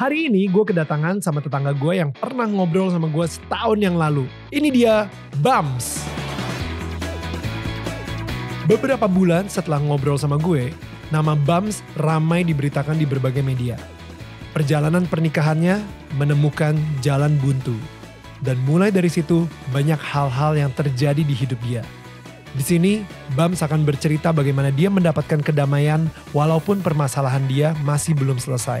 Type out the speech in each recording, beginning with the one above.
Hari ini gue kedatangan sama tetangga gue yang pernah ngobrol sama gue setahun yang lalu. Ini dia, Bams. Beberapa bulan setelah ngobrol sama gue, nama Bams ramai diberitakan di berbagai media. Perjalanan pernikahannya menemukan jalan buntu. Dan mulai dari situ, banyak hal-hal yang terjadi di hidup dia. Di sini, Bams akan bercerita bagaimana dia mendapatkan kedamaian walaupun permasalahan dia masih belum selesai.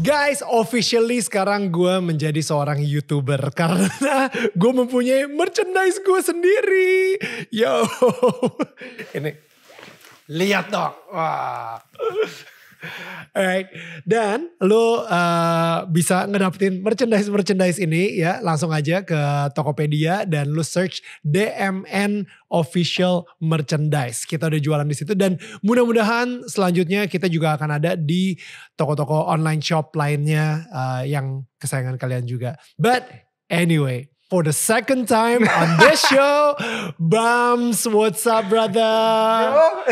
Guys, officially sekarang gue menjadi seorang YouTuber karena gue mempunyai merchandise gue sendiri. Yo, ini lihat dong. Wah. Alright. Dan lu uh, bisa ngedapetin merchandise-merchandise ini ya langsung aja ke Tokopedia dan lu search DMN Official Merchandise. Kita udah jualan di situ dan mudah-mudahan selanjutnya kita juga akan ada di toko-toko online shop lainnya uh, yang kesayangan kalian juga. But anyway, for the second time on this show. Bams, what's up brother?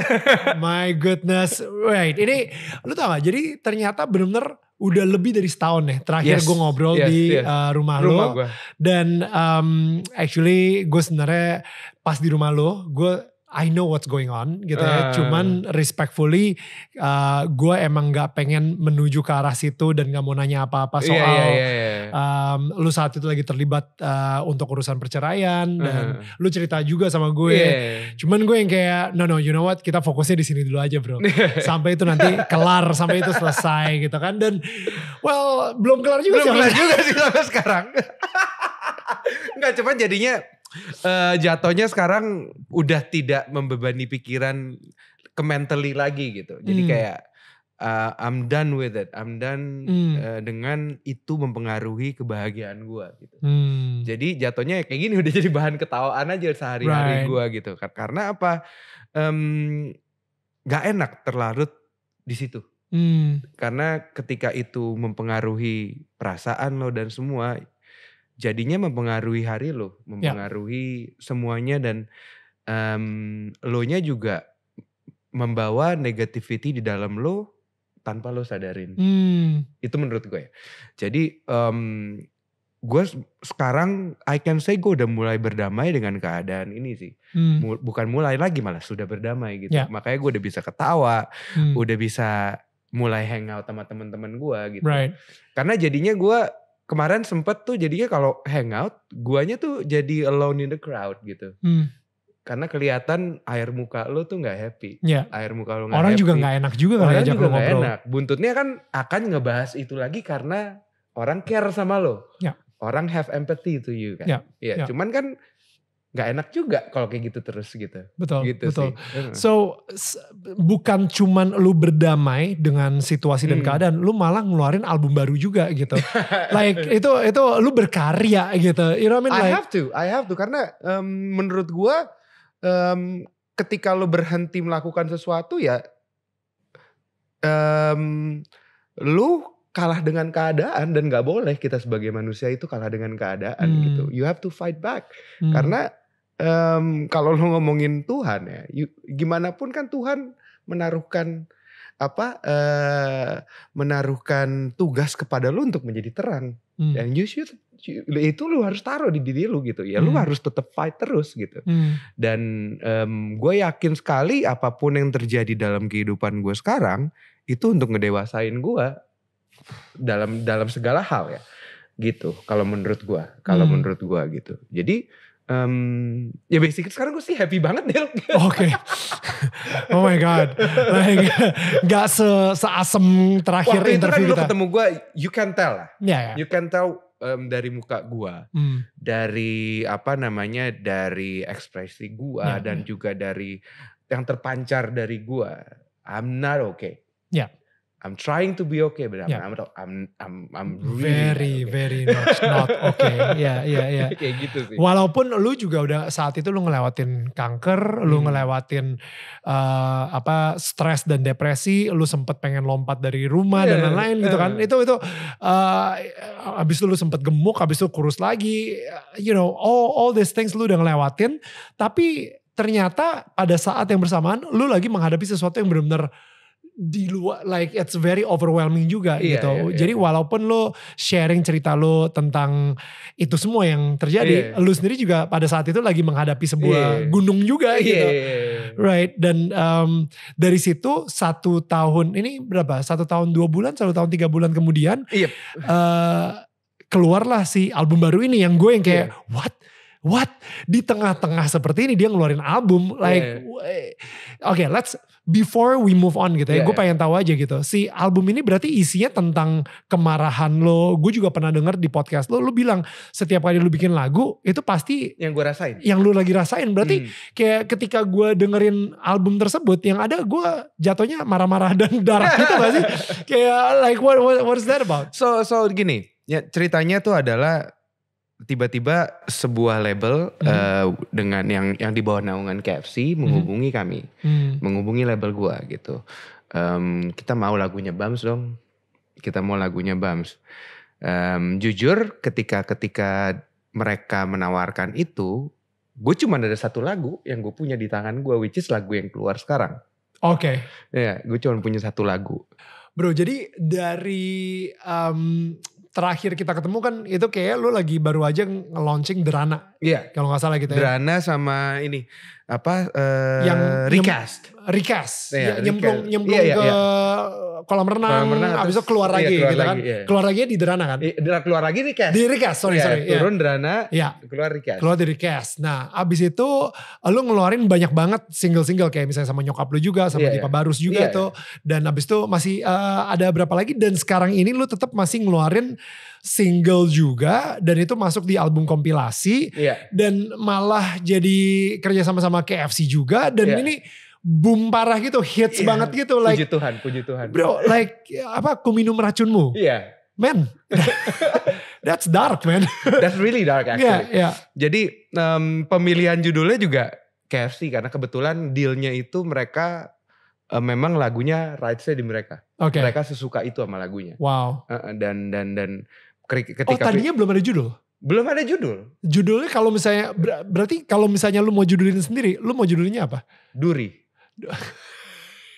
My goodness. Wait, ini lu tau gak? Jadi ternyata bener-bener udah lebih dari setahun nih terakhir yes, gue ngobrol yes, di yes. Uh, rumah, rumah lo gua. dan um, actually gue sebenarnya pas di rumah lo gue I know what's going on gitu ya. Ah. Cuman respectfully, uh, gue emang gak pengen menuju ke arah situ dan gak mau nanya apa-apa iya, soal yeah, yeah, yeah, yeah. Um, lu saat itu lagi terlibat uh, untuk urusan perceraian uh dan ah. lu cerita juga sama gue. Yeah. Cuman gue yang kayak no no, you know what, kita fokusnya di sini dulu aja bro. Iya. sampai itu nanti kelar, sampai itu selesai gitu kan. Dan well belum kelar juga belum sih. kelar juga sih sampai sekarang. Enggak, cuman jadinya uh, jatuhnya sekarang udah tidak membebani pikiran ke mentally lagi gitu. Jadi hmm. kayak uh, I'm done with it. I'm done hmm. uh, dengan itu mempengaruhi kebahagiaan gue gitu. Hmm. Jadi jatuhnya ya kayak gini udah jadi bahan ketawaan aja sehari-hari right. gue gitu. Karena apa? Um, gak enak terlarut di situ. Hmm. Karena ketika itu mempengaruhi perasaan lo dan semua, jadinya mempengaruhi hari lo, ya. mempengaruhi ya. semuanya dan um, lo-nya juga membawa negativity di dalam lo tanpa lo sadarin. Hmm. Itu menurut gue ya. Jadi um, gue sekarang I can say gue udah mulai berdamai dengan keadaan ini sih. Hmm. Bukan mulai lagi malah sudah berdamai gitu. Ya. Makanya gue udah bisa ketawa, hmm. udah bisa mulai hangout sama teman-teman gue gitu. Right. Karena jadinya gue kemarin sempet tuh jadinya kalau hangout, guanya tuh jadi alone in the crowd gitu. Hmm. Karena kelihatan air muka lo tuh nggak happy. Yeah. Air muka lo gak Orang happy. juga nggak enak juga kalau ya Orang juga nggak enak. Buntutnya kan akan ngebahas itu lagi karena orang care sama lo. Yeah. Orang have empathy to you kan. Ya. Iya. Yeah. Yeah. Cuman kan nggak enak juga kalau kayak gitu terus gitu. Betul, gitu betul. Sih. So bukan cuman lu berdamai dengan situasi hmm. dan keadaan, lu malah ngeluarin album baru juga gitu. like itu itu lu berkarya gitu. You know what I mean? Like, I have to, I have to karena um, menurut gua um, ketika lu berhenti melakukan sesuatu ya um, lu kalah dengan keadaan dan gak boleh kita sebagai manusia itu kalah dengan keadaan hmm. gitu. You have to fight back hmm. karena um, kalau lo ngomongin Tuhan ya, gimana pun kan Tuhan menaruhkan apa uh, menaruhkan tugas kepada lo untuk menjadi terang hmm. dan you should itu lo harus taruh di diri lo gitu ya lu hmm. harus tetap fight terus gitu hmm. dan um, gue yakin sekali apapun yang terjadi dalam kehidupan gue sekarang itu untuk ngedewasain gue dalam dalam segala hal ya gitu kalau menurut gue kalau hmm. menurut gue gitu jadi um, ya basically sekarang gue sih happy banget deh. Oke. Okay. Oh my god. Like gak se seasem terakhir Waktu interview itu kan kita. lu ketemu gue, you can tell lah. Yeah, yeah. You can tell um, dari muka gue, mm. dari apa namanya, dari ekspresi gue yeah, dan yeah. juga dari yang terpancar dari gue. I'm not okay. Ya. Yeah. I'm trying to be okay, but I'm yeah. I'm I'm I'm, I'm really very okay. very not not okay. Ya ya ya. Kayak gitu sih. Walaupun lu juga udah saat itu lu ngelewatin kanker, hmm. lu ngelewatin uh, apa stres dan depresi, lu sempet pengen lompat dari rumah yeah. dan iya, lain-lain gitu kan. Eh. Itu itu uh, eh, habis itu lu sempet gemuk, habis itu kurus lagi. You know, all all these things lu udah ngelewatin, tapi ternyata pada saat yang bersamaan lu lagi menghadapi sesuatu yang benar-benar di luar like it's very overwhelming juga yeah, gitu. Yeah, iya, Jadi yeah. walaupun lo sharing cerita lo tentang itu semua yang terjadi, yeah. Iya, iya. lo sendiri juga pada saat itu lagi menghadapi sebuah yeah. gunung juga yeah, gitu. Yeah, yeah. Right dan um, dari situ satu tahun ini berapa? Satu tahun dua bulan, satu tahun tiga bulan kemudian yep. uh, keluarlah si album baru ini yang gue yang kayak yeah. what what di tengah-tengah seperti ini dia ngeluarin album iya, like yeah. oke okay, let's before we move on gitu ya yeah, gue iya. pengen tahu aja gitu si album ini berarti isinya tentang kemarahan lo gue juga pernah denger di podcast lo lo bilang setiap kali lo bikin lagu itu pasti yang gue rasain yang lo lagi rasain berarti hmm. kayak ketika gue dengerin album tersebut yang ada gue jatuhnya marah-marah dan darah gitu gak sih kayak like what, what what is that about so so gini ya ceritanya tuh adalah tiba-tiba sebuah label hmm. uh, dengan yang yang di bawah naungan KFC hmm. menghubungi hmm. kami, hmm. menghubungi label gua gitu. Um, kita mau lagunya Bams dong, kita mau lagunya Bams. Um, jujur ketika ketika mereka menawarkan itu, gue cuma ada satu lagu yang gue punya di tangan gue, which is lagu yang keluar sekarang. Oke. Okay. Ya, gue cuma punya satu lagu. Bro, jadi dari um, terakhir kita ketemu kan itu kayak lu lagi baru aja nge-launching drana, Iya. Kalau nggak salah gitu ya. sama ini apa uh, yang recast. Rikas, yeah, iya, ya, nyemplung recast. Iya, nyemplung yeah, yeah, ke yeah. kolam renang, kolam renang abis itu keluar iya, lagi yeah, keluar gitu kan. lagi, kan. Yeah. Keluar lagi di derana kan? I, keluar lagi recast. Di Rikas, sorry yeah, sorry. Turun derana, yeah. keluar Rikas. Keluar di recast. Nah, abis itu eh, lu ngeluarin banyak banget single-single kayak misalnya sama nyokap lu juga, sama yeah, Dipa yeah. Barus juga yeah, Yeah. Dan abis itu masih uh, ada berapa lagi dan sekarang ini lu tetap masih ngeluarin single juga dan itu masuk di album kompilasi yeah. dan malah jadi kerja sama sama KFC juga dan yeah. ini boom parah gitu, hits yeah. banget gitu. Like, Tuhan, puji Tuhan. Bro, like apa? Ku minum racunmu. Iya. Yeah. Man, that's dark man. that's really dark actually. Yeah, yeah. Jadi um, pemilihan judulnya juga KFC karena kebetulan dealnya itu mereka uh, memang lagunya rightsnya di mereka. Okay. Mereka sesuka itu sama lagunya. Wow. Uh, dan dan dan oh, ketika Oh tadinya belum ada judul. Belum ada judul. Judulnya kalau misalnya berarti kalau misalnya lu mau judulin sendiri, lu mau judulnya apa? Duri.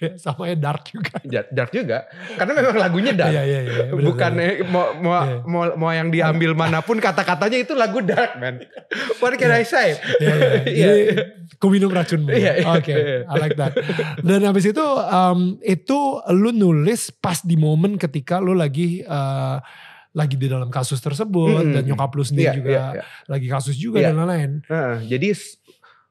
Ya, sama ya, dark juga. Dark juga. Karena memang lagunya dark. Iya, iya, iya. iya bener, Bukan bener. Eh, mau mau, yeah. mau mau yang diambil manapun kata-katanya itu lagu dark, man. What can yeah. I say? yeah, iya, iya. yeah. Jadi, ku minum racunmu. yeah, yeah. Oke, okay, I like that. Dan habis itu um, itu lu nulis pas di momen ketika lu lagi uh, lagi di dalam kasus tersebut hmm. dan nyokap lu sendiri yeah, juga yeah, yeah. lagi kasus juga yeah. dan lain-lain. Uh, jadi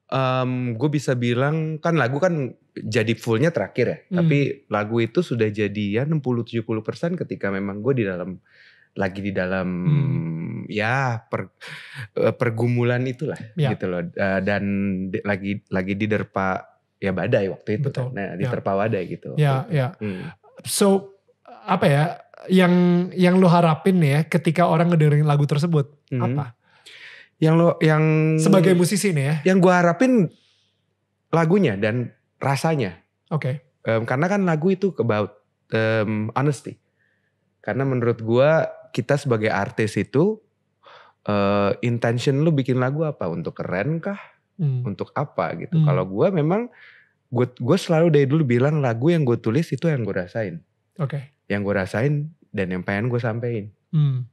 um, gue bisa bilang kan lagu kan jadi fullnya terakhir ya. Hmm. Tapi lagu itu sudah jadi ya 60-70 persen ketika memang gue di dalam lagi di dalam hmm. ya per, eh, pergumulan itulah ya. gitu loh dan di, lagi lagi diderpa ya badai waktu itu Betul. Kan? nah diterpa ya. badai gitu ya ya hmm. so apa ya yang yang lu harapin ya ketika orang ngedengerin lagu tersebut hmm. apa yang lo yang sebagai musisi nih ya yang gua harapin lagunya dan rasanya oke okay. um, karena kan lagu itu about um, honesty karena menurut gua kita sebagai artis itu uh, intention lu bikin lagu apa untuk keren kah hmm. untuk apa gitu hmm. kalau gue memang gua gue selalu dari dulu bilang lagu yang gua tulis itu yang gua rasain oke okay. yang gua rasain dan yang pengen gua sampein hmm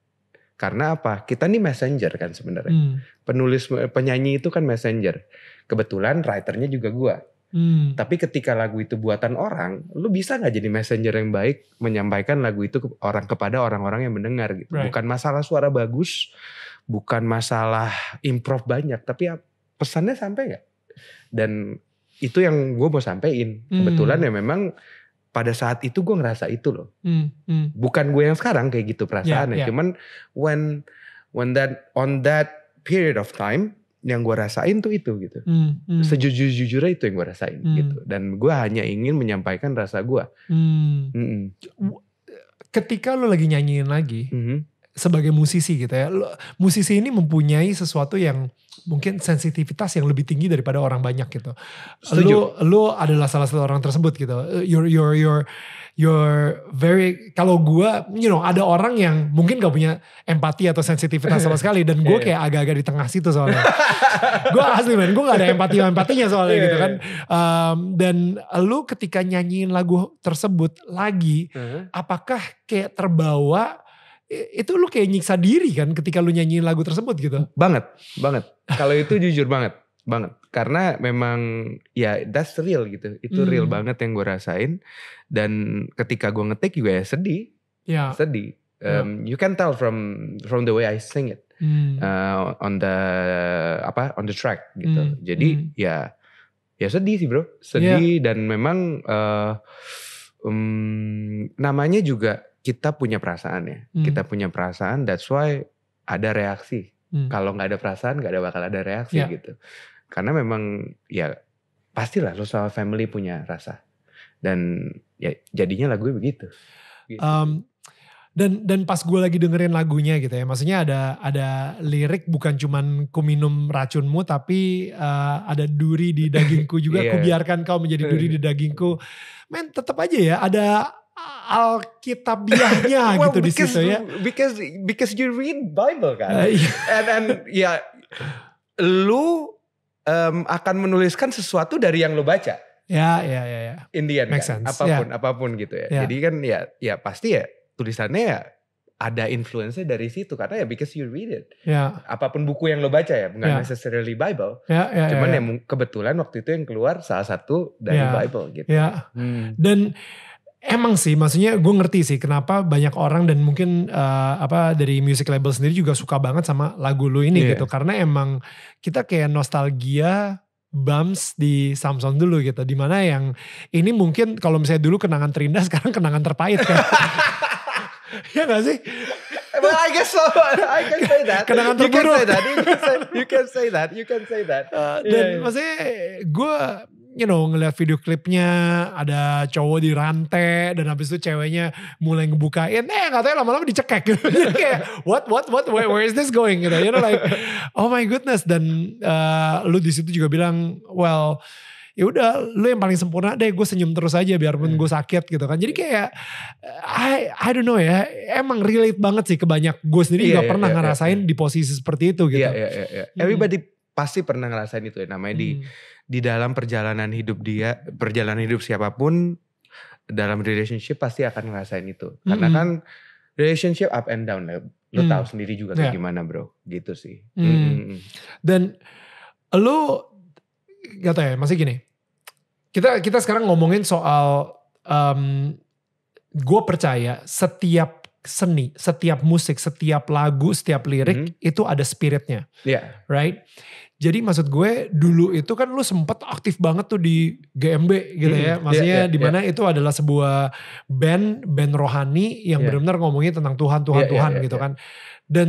karena apa? Kita nih messenger kan sebenarnya. Hmm. Penulis eh, penyanyi itu kan messenger. Kebetulan writernya juga gua. Hmm. Tapi ketika lagu itu buatan orang, lu bisa nggak jadi messenger yang baik menyampaikan lagu itu ke orang kepada orang-orang yang mendengar gitu. Right. Bukan masalah suara bagus, bukan masalah improv banyak, tapi ya pesannya sampai nggak? Dan itu yang gue mau sampein. Hmm. Kebetulan hmm. ya memang pada saat itu gue ngerasa itu loh. Hmm, hmm. Bukan gue yang sekarang kayak gitu perasaannya. Yeah, yeah. Cuman when when that on that period of time yang gue rasain tuh itu gitu. Hmm, hmm. Sejujur-jujurnya itu yang gue rasain hmm. gitu. Dan gue hanya ingin menyampaikan rasa gue. Hmm. Hmm. Ketika lo lagi nyanyiin lagi, -hmm sebagai musisi gitu ya. Musisi ini mempunyai sesuatu yang mungkin sensitivitas yang lebih tinggi daripada orang banyak gitu. Setuju. Lu lu adalah salah satu orang tersebut gitu. Your your your your very kalau gua you know ada orang yang mungkin gak punya empati atau sensitivitas sama sekali dan gue iya. kayak agak-agak di tengah situ soalnya. gua asli man, gua gak ada empati empatinya soalnya iya, gitu kan. Um, dan lu ketika nyanyiin lagu tersebut lagi, apakah kayak terbawa itu lu kayak nyiksa diri kan ketika lu nyanyiin lagu tersebut gitu. Banget, banget. Kalau itu jujur banget, banget. Karena memang ya that's real gitu. Itu hmm. real banget yang gue rasain. Dan ketika gue ngetik juga ya sedih. Ya. Sedih. Ya. Um, ya. You can tell from from the way I sing it hmm. uh, on the apa on the track gitu. Hmm. Jadi hmm. ya ya sedih sih bro, sedih yeah. dan memang uh, um, namanya juga kita punya perasaan ya. Hmm. Kita punya perasaan that's why ada reaksi. Hmm. Kalau nggak ada perasaan nggak ada bakal ada reaksi yeah. gitu. Karena memang ya pastilah lo sama family punya rasa. Dan ya jadinya lagu begitu. Um, dan dan pas gue lagi dengerin lagunya gitu ya maksudnya ada ada lirik bukan cuman ku minum racunmu tapi uh, ada duri di dagingku juga yeah. ku biarkan kau menjadi duri di dagingku men tetap aja ya ada alkitabiahnya well, gitu because, di situ ya. Because because you read Bible kan. Uh, And and ya lu um, akan menuliskan sesuatu dari yang lu baca. Ya, ya, ya, ya. Indian Make kan. Sense. Apapun, yeah. apapun gitu ya. Yeah. Jadi kan ya ya pasti ya tulisannya ya ada influence dari situ karena ya because you read it. Ya. Apapun buku yang lo baca ya, bukan ya. necessarily Bible. Ya, ya, Cuman ya, ya. ya kebetulan waktu itu yang keluar salah satu dari ya. Bible gitu. Ya. Hmm. Dan Emang sih, maksudnya gue ngerti sih kenapa banyak orang dan mungkin uh, apa dari music label sendiri juga suka banget sama lagu lu ini yeah. gitu karena emang kita kayak nostalgia bumps di Samsung dulu gitu, dimana yang ini mungkin kalau misalnya dulu kenangan terindah sekarang kenangan terpahit kan. ya gak sih? Well, I guess so. I can say that. Kenangan terburuk. You can say that. You can say, you can say that. You can say that. Uh, eh, yeah, dan yeah. maksudnya gue you know ngeliat video klipnya ada cowok di rantai dan habis itu ceweknya mulai ngebukain eh nggak tahu ya, lama-lama dicekek gitu. kayak what what what where, where is this going gitu you know like oh my goodness dan uh, lu di situ juga bilang well ya udah lu yang paling sempurna deh gue senyum terus aja biarpun hmm. gue sakit gitu kan jadi kayak I I don't know ya emang relate banget sih ke banyak gue sendiri yeah, juga yeah, pernah yeah, iya, ngerasain yeah. di posisi seperti itu gitu yeah, yeah, yeah, yeah. everybody hmm pasti pernah ngerasain itu ya namanya hmm. di di dalam perjalanan hidup dia perjalanan hidup siapapun dalam relationship pasti akan ngerasain itu hmm. karena kan relationship up and down lah, ya. lo hmm. tahu sendiri juga kayak yeah. gimana bro gitu sih hmm. Hmm. dan lo kata ya masih gini kita kita sekarang ngomongin soal um, mmm, gue percaya setiap seni, setiap musik, setiap lagu, setiap lirik -hmm. itu ada spiritnya, yeah. right? Jadi maksud gue dulu itu kan lu sempet aktif banget tuh di GMB gitu hmm, ya. Iya, Maksudnya yeah, yeah, di mana iya. itu adalah sebuah band band rohani yang yeah. benar-benar ngomongin tentang Tuhan Tuhan yeah, iya, Tuhan yeah, yeah, gitu kan. Dan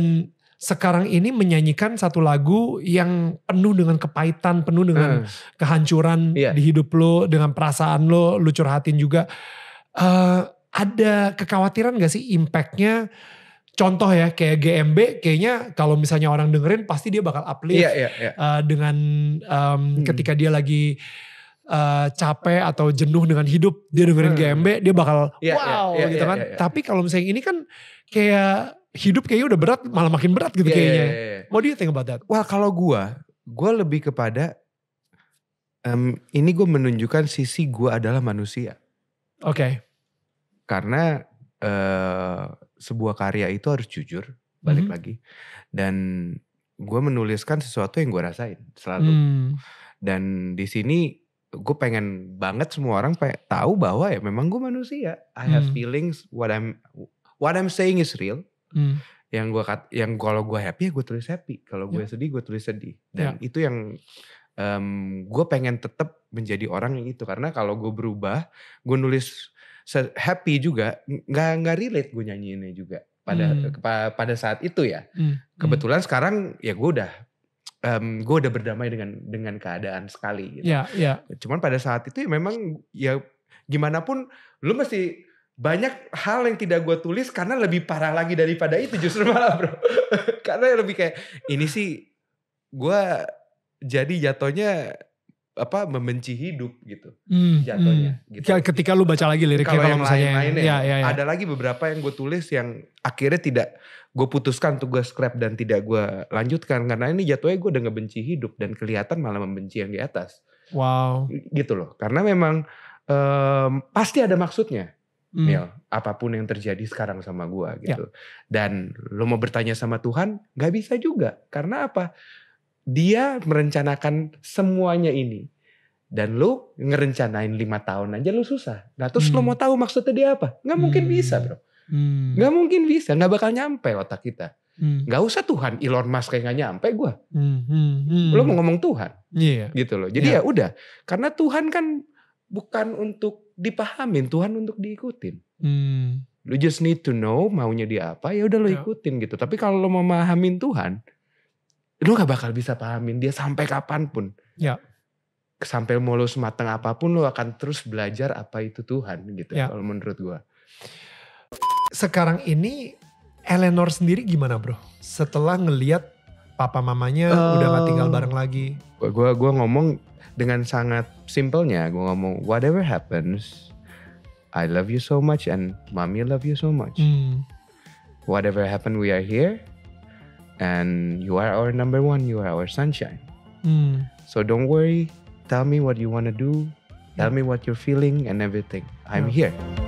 sekarang ini menyanyikan satu lagu yang penuh dengan kepahitan, penuh dengan hmm. kehancuran yeah. di hidup lo, dengan perasaan lo, lu curhatin juga. Uh, ada kekhawatiran gak sih impactnya contoh ya kayak GMB kayaknya kalau misalnya orang dengerin pasti dia bakal uplift yeah, yeah, yeah. Uh, dengan um, hmm. ketika dia lagi uh, capek atau jenuh dengan hidup dia dengerin hmm. GMB dia bakal yeah, iya, wow yeah, yeah, gitu iya, kan yeah, yeah, tapi kalau misalnya ini kan kayak hidup kayaknya udah berat malah makin berat gitu yeah, iya, kayaknya yeah, yeah, yeah. what do you think about that? Wah kalau gue gue lebih kepada um, ini gue menunjukkan sisi gue adalah manusia oke okay. karena uh, sebuah karya itu harus jujur balik -hmm. lagi dan gue menuliskan sesuatu yang gue rasain selalu mm. dan di sini gue pengen banget semua orang tahu bahwa ya memang gue manusia I have hmm. feelings what I'm what I'm saying is real mm. yang gue kat yang kalau gue happy ya gue tulis happy kalau gue yeah. sedih gue tulis sedih dan yeah. itu yang um, mmm, gue pengen tetap menjadi orang yang itu karena kalau gue berubah gue nulis happy juga nggak nggak relate gue nyanyiinnya juga pada hmm. pada saat itu ya hmm. kebetulan hmm. sekarang ya gue udah um, gue udah berdamai dengan dengan keadaan sekali gitu. ya, ya. Cuman pada saat itu ya memang ya gimana pun lu masih banyak hal yang tidak gue tulis karena lebih parah lagi daripada itu justru malah bro. karena lebih kayak ini sih gue jadi jatuhnya apa membenci hidup gitu hmm, jatuhnya hmm. gitu. ketika lu baca lagi liriknya kalau, yang misalnya lain, ya, ya, ya, ya, ada lagi beberapa yang gue tulis yang akhirnya tidak gue putuskan tugas scrap dan tidak gue lanjutkan karena ini jatuhnya gue udah ngebenci hidup dan kelihatan malah membenci yang di atas wow gitu loh karena memang um, pasti ada maksudnya hmm. Mil apapun yang terjadi sekarang sama gue gitu ya. dan lu mau bertanya sama Tuhan gak bisa juga karena apa dia merencanakan semuanya ini dan lu ngerencanain lima tahun aja lu susah nah terus hmm. lu mau tahu maksudnya dia apa nggak hmm. mungkin bisa bro hmm. nggak mungkin bisa nggak bakal nyampe otak kita hmm. usah Tuhan Elon Musk kayak gak nyampe gue hmm. Hmm. Hmm. lu mau ngomong Tuhan yeah. gitu loh jadi yeah. ya udah karena Tuhan kan bukan untuk dipahamin Tuhan untuk diikutin hmm. lu just need to know maunya dia apa ya udah lu yeah. ikutin gitu tapi kalau lu mau memahamin Tuhan lu gak bakal bisa pahamin dia sampai kapanpun. Ya. Sampai mau lu semateng apapun lu akan terus belajar apa itu Tuhan gitu ya. kalau menurut gua. Sekarang ini Eleanor sendiri gimana bro? Setelah ngeliat papa mamanya uh, udah gak tinggal bareng lagi. Gua gua ngomong dengan sangat simpelnya gua ngomong whatever happens I love you so much and mommy love you so much. Hmm. Whatever happen we are here and you are our number one you are our sunshine mm. so don't worry tell me what you want to do tell me what you're feeling and everything i'm yeah. here